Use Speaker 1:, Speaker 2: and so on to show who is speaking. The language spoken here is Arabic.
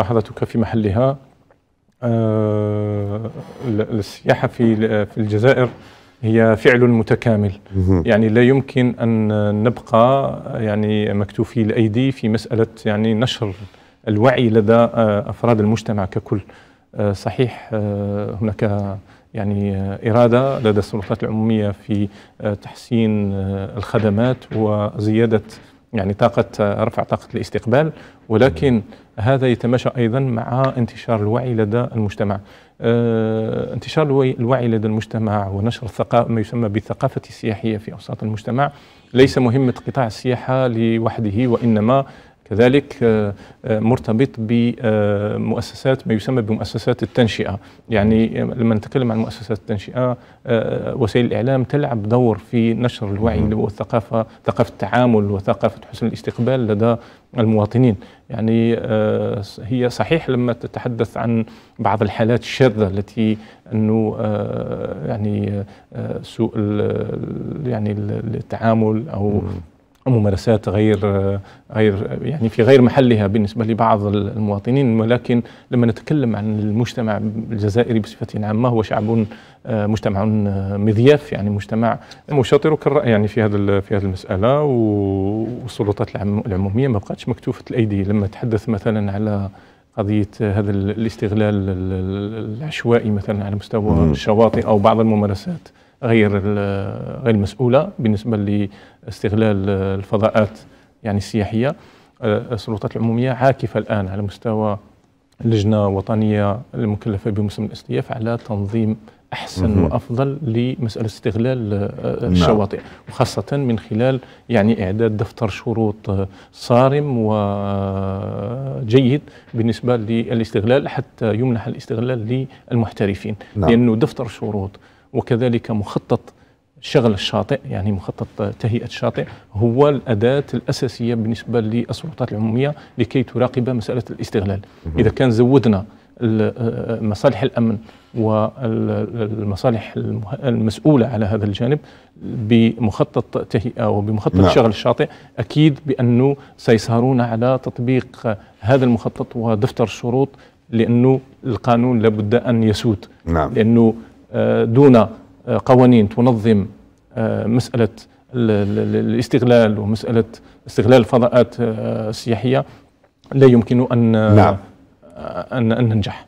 Speaker 1: ملاحظتك في محلها آه، السياحة في في الجزائر هي فعل متكامل يعني لا يمكن أن نبقى يعني مكتوفي الأيدي في مسألة يعني نشر الوعي لدى آه، أفراد المجتمع ككل آه، صحيح هناك يعني إرادة لدى السلطات العمومية في تحسين الخدمات وزيادة يعني طاقة رفع طاقة الاستقبال ولكن هذا يتماشى أيضا مع انتشار الوعي لدى المجتمع آه، انتشار الوعي لدى المجتمع ونشر ما يسمى بالثقافة السياحية في أوساط المجتمع ليس مهمة قطاع السياحة لوحده وإنما كذلك آه، آه، مرتبط بمؤسسات ما يسمى بمؤسسات التنشئة يعني لما نتكلم عن مؤسسات التنشئة آه، وسائل الإعلام تلعب دور في نشر الوعي والثقافة ثقافة التعامل وثقافة حسن الاستقبال لدى المواطنين يعني هي صحيح لما تتحدث عن بعض الحالات الشاذة التي انه يعني سوء يعني التعامل او ممارسات غير غير يعني في غير محلها بالنسبه لبعض المواطنين ولكن لما نتكلم عن المجتمع الجزائري بصفه عامه هو شعب مجتمع مضياف يعني مجتمع مشاطر الراي يعني في هذا في هذه المساله والسلطات العموميه ما بقاتش مكتوفه الايدي لما تحدث مثلا على قضيه هذا الاستغلال العشوائي مثلا على مستوى الشواطئ او بعض الممارسات غير غير مسؤوله بالنسبه لاستغلال الفضاءات يعني السياحيه السلطات العموميه عاكفه الان على مستوى لجنه وطنيه المكلفه بموسم الاستياف على تنظيم احسن مهم. وافضل لمساله استغلال نعم. الشواطئ نعم. وخاصه من خلال يعني اعداد دفتر شروط صارم وجيد بالنسبه للاستغلال حتى يمنح الاستغلال للمحترفين نعم. لانه دفتر شروط وكذلك مخطط شغل الشاطئ يعني مخطط تهيئة الشاطئ هو الأداة الأساسية بالنسبة للسلطات العمومية لكي تراقب مسألة الاستغلال إذا كان زودنا آه، مصالح الأمن والمصالح المسؤولة على هذا الجانب بمخطط تهيئة وبمخطط نعم. شغل الشاطئ أكيد بأنه سيسهرون على تطبيق هذا المخطط ودفتر الشروط لأنه القانون لابد أن يسود نعم. لأنه دون قوانين تنظم آه، مسألة الاستغلال ومسألة استغلال الفضاءات آه، السياحية لا يمكن أن آه، نعم. أن ننجح